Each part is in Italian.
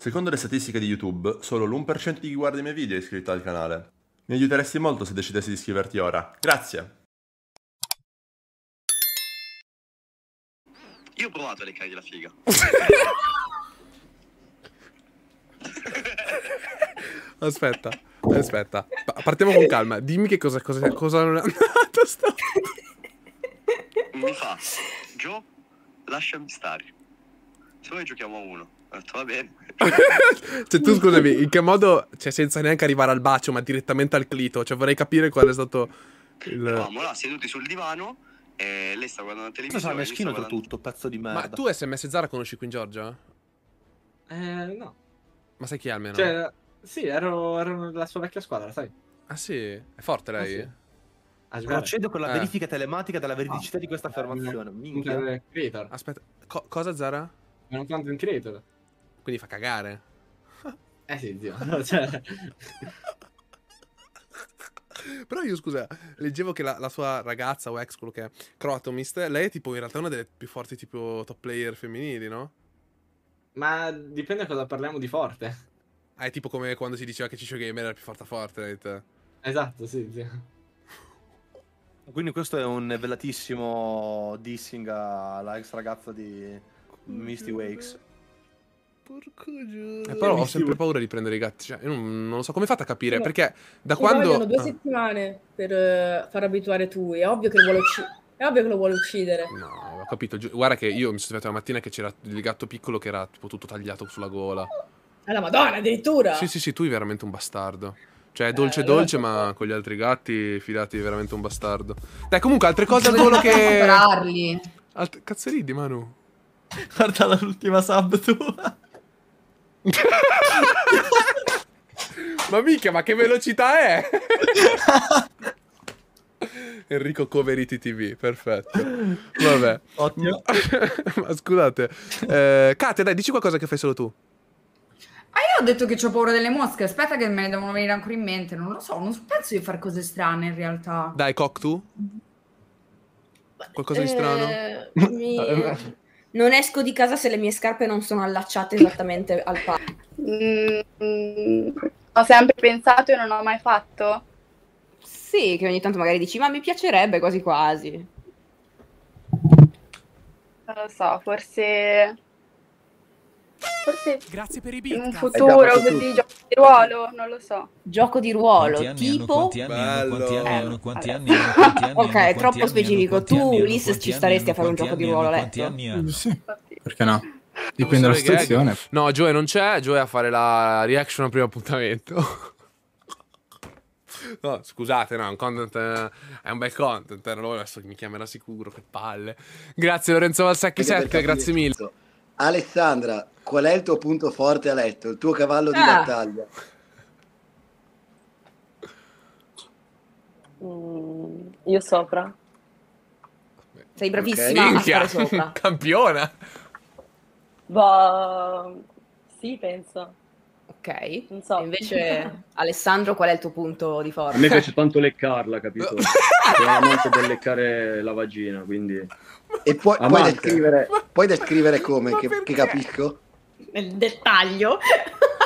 Secondo le statistiche di YouTube, solo l'1% di chi guarda i miei video è iscritto al canale. Mi aiuteresti molto se decidessi di iscriverti ora. Grazie! Io ho provato a leccare la figa. aspetta, aspetta. Partiamo con calma. Dimmi che cosa, cosa, cosa non è andato sta. Mi fa. Gio, lasciami stare. Se noi giochiamo a uno. Eh, va bene. cioè, tu scusami, in che modo, cioè, senza neanche arrivare al bacio, ma direttamente al clito? Cioè, vorrei capire qual è stato il. Eravamo là seduti sul divano e lei sta guardando la televisione. Cosa sarà meschino guardando... tutto, pezzo di merda. Ma tu SMS Zara conosci qui in Georgia? Eh, no. Ma sai chi è almeno? Cioè, sì, ero, ero la sua vecchia squadra, sai. Ah, sì? È forte lei? Ah, sì. Procedo con la eh. verifica telematica della veridicità ah, di questa affermazione. Eh, minchia. Creator. Aspetta, co cosa Zara? Era un content creator. Quindi fa cagare. Eh sì, zio. cioè... Però io scusa, leggevo che la, la, sua ragazza o ex, quello che è, Croatomist, lei è tipo in realtà una delle più forti tipo top player femminili, no? Ma dipende da cosa parliamo di forte. Ah, è tipo come quando si diceva che Ciccio Gamer era più forte a Fortnite. Esatto, sì, sì. Quindi questo è un velatissimo dissing alla ex ragazza di Misty Wakes. Porco giuro. E eh, però ho sempre paura di prendere i gatti. Cioè, non, non, lo so come fate a capire. No. Perché da Ci eh, quando. Ci due ah. settimane per uh, far abituare tu. È ovvio che vuole uccidere. È ovvio che lo vuole uccidere. No, ho capito. Guarda che io mi sono svegliato la mattina che c'era il gatto piccolo che era tipo tutto tagliato sulla gola. Alla Madonna, addirittura! Sì, sì, sì, tu sei veramente un bastardo. Cioè, dolce eh, dolce, ma con gli altri gatti, fidati, veramente un bastardo. Dai, comunque, altre cose al volo che... comprarli. Alt... Cazzeridi, Manu. Guarda l'ultima sub tua. ma mica, ma che velocità è? Enrico Coveriti TV, perfetto. Vabbè. Ottimo. ma scusate. Eh, Kate, dai, dici qualcosa che fai solo tu. Ah, io ho detto che ho paura delle mosche. Aspetta, che me ne devono venire ancora in mente. Non lo so, non penso di fare cose strane in realtà. Dai, Cock, tu? Qualcosa di strano? Eh, mi non esco di casa se le mie scarpe non sono allacciate esattamente al palo. Mm, ho sempre pensato e non ho mai fatto. Sì, che ogni tanto magari dici, ma mi piacerebbe quasi quasi. Non lo so, forse forse Grazie per i bit, in un futuro così, tutto. gioco di ruolo, non lo so. Gioco di ruolo, tipo... quanti anni hanno, quanti anni hanno, eh, Ok, troppo specifico. Tu, Liss, ci staresti a fare un gioco di ruolo, letto? Sì, perché no? Dipende dalla situazione. No, Joe non c'è, Joe a fare la reaction al primo appuntamento. No, scusate, no, un content, è un bel content. Eh, allora adesso mi chiamerà sicuro, che palle. Grazie Lorenzo Valsacchi 7, grazie mille. Alessandra, qual è il tuo punto forte a letto, il tuo cavallo di ah. battaglia? Mm, io sopra. Sei bravissima okay. a sopra. Campiona. Boh, sì, penso. Ok. Non so. invece, Alessandro, qual è il tuo punto di forza? A me piace tanto leccarla, capito? Sono amante del leccare la vagina, quindi... E puoi, puoi, descrivere, puoi descrivere, come, che, che capisco? nel dettaglio.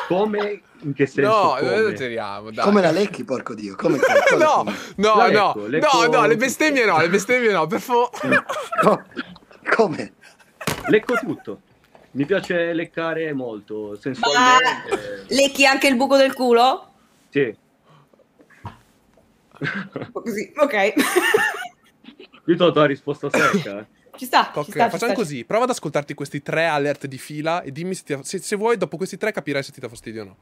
Come? In che senso? No, come? Teniamo, come la Lecchi, porco Dio. Come, come, no, come? no, no, lecco, lecco... no, no, le bestemmie no, le bestemmie no, per favore. no. Come? Lecco tutto. Mi piace leccare molto, sensualmente. Ma... Ah, eh. Lecchi anche il buco del culo? Sì. Così, ok. Io ti ho dato la risposta secca, eh. Ci sta, Coc- ci sta, Facciamo ci sta, così, ci... prova ad ascoltarti questi tre alert di fila e dimmi se, ti, se, se vuoi, dopo questi tre capirai se ti dà fastidio o no.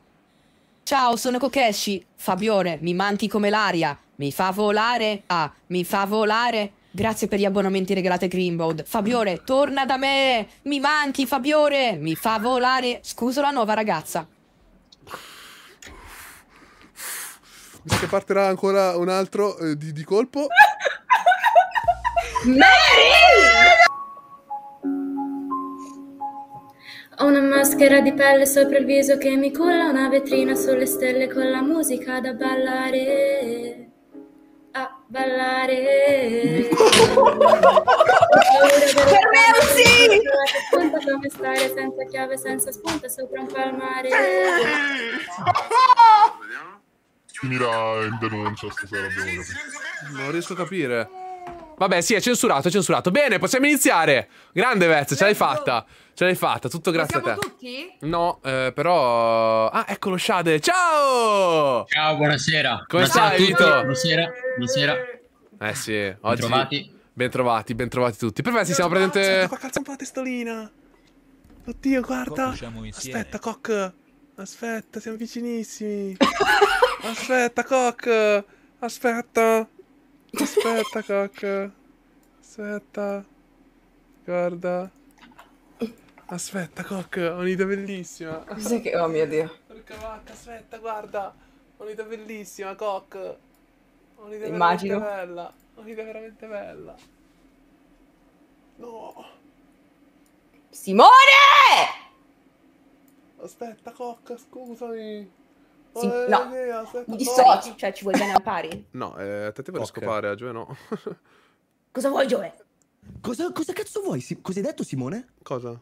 Ciao, sono Kokeshi. Fabione, mi manti come l'aria. Mi fa volare. Ah, mi fa volare. Grazie per gli abbonamenti regalati a Greenboard. Fabione, torna da me. Mi manchi, Fabione. Mi fa volare. Scuso la nuova ragazza. Mi sa che partirà ancora un altro eh, di, di colpo. Mary! Ho una maschera di pelle sopra il viso che mi culla, una vetrina sulle stelle con la musica da ballare. A ballare. per me è un sì! Punta come stare senza chiave, senza spunta sopra un palmare. Finirà in denuncia stasera, abbiamo capito. Non riesco a capire. Vabbè, sì, è censurato, è censurato. Bene, possiamo iniziare. Grande, Vez, ce l'hai fatta. Ce l'hai fatta, tutto grazie a te. Siamo tutti? No, eh, però... Ah, eccolo Shade. Ciao! Ciao, buonasera. Come buonasera stai, Vito? Buonasera, buonasera. Eh sì, oggi... Bentrovati. Bentrovati, bentrovati tutti. Perfetto, siamo presente... presenti... Qua calza un po' la testolina. Oddio, guarda. Aspetta, Cock. Aspetta, siamo vicinissimi. Aspetta, Cock. Aspetta. Aspetta, Coco. Aspetta. Guarda. Aspetta, Coc, ho un'idea bellissima. Cos'è che... Oh mio Dio. Porca vacca, aspetta, guarda. Ho un'idea bellissima, Coc. Ho un'idea Immagino. veramente bella. Ho un'idea veramente bella. No. Simone! Aspetta, Coc, scusami. Sì, no, mi dissoci, cioè ci vuoi bene al pari? No, eh, a te te voglio scopare, a Gioia no. Cosa vuoi, Giove? Cosa, cosa cazzo vuoi? Si- cosa hai detto, Simone? Cosa?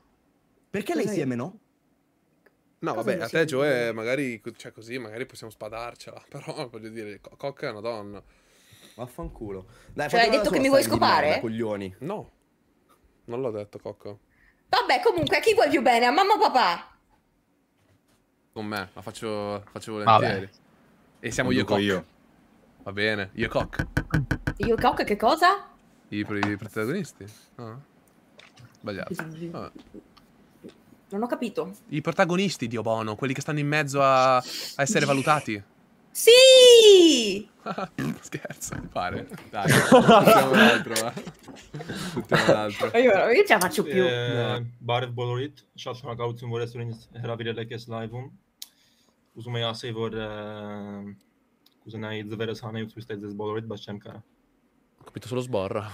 Perché lei Cosa si hai- è No, Cosa vabbè, a te, può magari, cioè così, magari possiamo spadarcela, però voglio dire, co- Cocca è una donna. Vaffanculo. Dai, Cioè, hai detto che mi vuoi scopare? coglioni. No, non l'ho detto, Cocca. Vabbè, comunque, a chi vuoi più bene? A mamma o papà? con me, la faccio, faccio volentieri. Vabbè. E siamo io cock. io. Va bene, io cock. Io cock che cosa? I, i protagonisti. No. Sbagliato. Vabbè. Non ho capito. I protagonisti, Dio Bono, quelli che stanno in mezzo a, a essere valutati. Sì! Scherzo, pare. Dai, buttiamo l'altro, Buttiamo eh. l'altro. Io, io ce la faccio più. Eh, Barret Bolorit, Shashanakautsum vorrei essere in Heravirelekes Livum uzme já si od uh, scusa, ne izvede sane su ste zbolo red cara. Ho capito solo sbarra.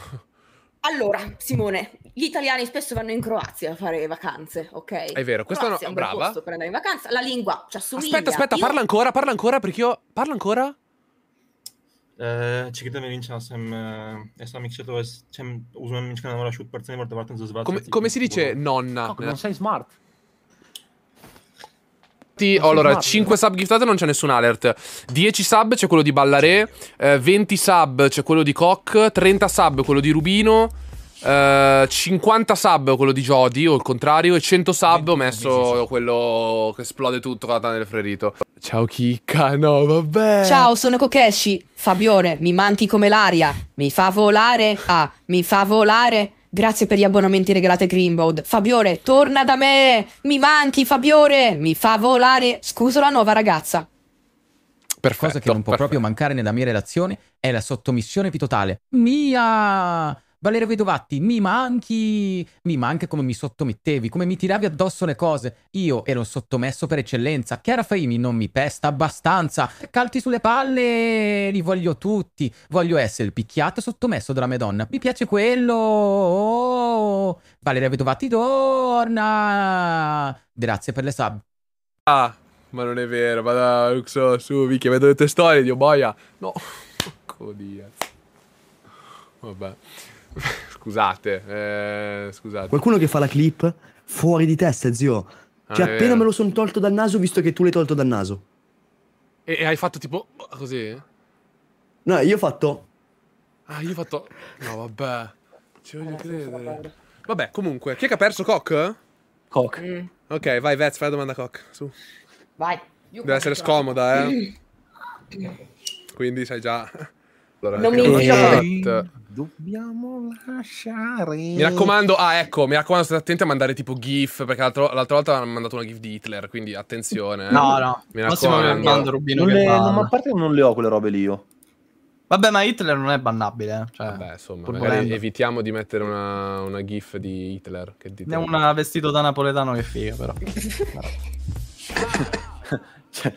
Allora, Simone, gli italiani spesso vanno in Croazia a fare vacanze, ok? È vero, questo no, è un brava. Posto per andare in vacanza, la lingua ci assomiglia. Aspetta, aspetta, io... parla ancora, parla ancora perché io parla ancora. Uh, Čekajte, nevím, já jsem, uh, já jsem mixil to, čem uzmeme mička na šut, protože jsem Come, come si dice nonna? non sei smart allora, 5 sub giftate non c'è nessun alert. 10 sub c'è quello di Ballare. Eh, 20 sub c'è quello di Koch. 30 sub quello di Rubino. 50 eh, sub quello di Jody o il contrario. E 100 sub ho messo quello che esplode tutto con la tana del frerito. Ciao Chicca, no vabbè. Ciao, sono Kokeshi. Fabione, mi manti come l'aria. Mi fa volare. Ah, mi fa volare. Grazie per gli abbonamenti regalati a Greenbound. Fabiore, torna da me! Mi manchi, Fabiore! Mi fa volare! Scuso la nuova ragazza. Perfetto, cosa che non può perfetto. proprio mancare nella mia relazione è la sottomissione più totale. Mia! Valeria Vedovatti, mi manchi, mi manca come mi sottomettevi, come mi tiravi addosso le cose. Io ero sottomesso per eccellenza. Chiara Faimi non mi pesta abbastanza. Calti sulle palle, li voglio tutti. Voglio essere il picchiato sottomesso della Madonna. Mi piace quello. Oh, Valeria Vedovatti torna. Grazie per le sub. Ah, ma non è vero, vada, Luxo, su, Vicky, vedo le tue storie, Dio boia. No, porco Dio. Vabbè. scusate, eh, scusate. Qualcuno che fa la clip fuori di testa, zio. Cioè, ah, appena me lo sono tolto dal naso, visto che tu l'hai tolto dal naso. E, e hai fatto tipo così? No, io ho fatto. Ah, io ho fatto. No, vabbè. Ci voglio credere. Vabbè, comunque, chi è che ha perso? Cock? Cock. Mm. Ok, vai, Vez, fai la domanda a Cock. Su. Vai. Deve essere scomoda, eh. Quindi sai già. Allora, non mi chat. Dobbiamo lasciare. Mi raccomando, ah, ecco, mi raccomando, state attenti a mandare tipo GIF. Perché l'altra volta hanno mandato una GIF di Hitler. Quindi attenzione. No, no. Mi raccomando, no, Rubino. Le, no, ma a parte che non le ho quelle robe lì io. Vabbè, ma Hitler non è bannabile. Eh, cioè, Vabbè, insomma, evitiamo di mettere una, una GIF di Hitler. Che dite? una vestito da napoletano che figa, però. cioè,